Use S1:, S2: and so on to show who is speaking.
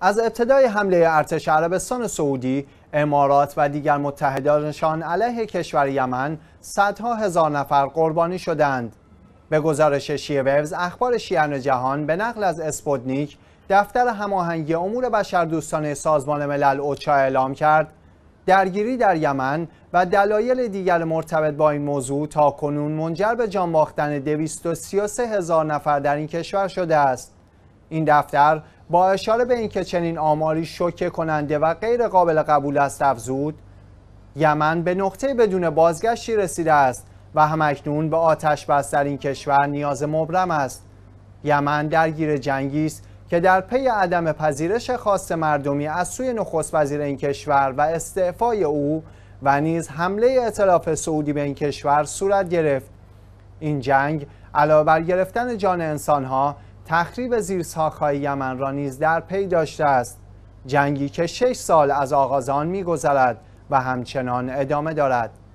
S1: از ابتدای حمله ارتش عربستان سعودی، امارات و دیگر متحدانشان علیه کشور یمن صدها هزار نفر قربانی شدند. به گزارش شیوز اخبار شیعن جهان به نقل از اسپوتنیک دفتر هماهنگی امور بشردوستانه سازمان ملل اوچا اعلام کرد درگیری در یمن و دلایل دیگر مرتبط با این موضوع تا کنون منجر به جانباختن باختن 233 هزار نفر در این کشور شده است. این دفتر با اشاره به اینکه چنین آماری شوکه کننده و غیر قابل قبول است افزود یمن به نقطه بدون بازگشتی رسیده است و همکنون به آتش بس در این کشور نیاز مبرم است یمن درگیر جنگی است که در پی عدم پذیرش خواست مردمی از سوی نخست وزیر این کشور و استعفای او و نیز حمله اطلاف سعودی به این کشور صورت گرفت این جنگ علاوه بر گرفتن جان انسانها تخریب زیرساخهای یمن را نیز در پی داشته است جنگی که شش سال از آغاز آن میگذرد و همچنان ادامه دارد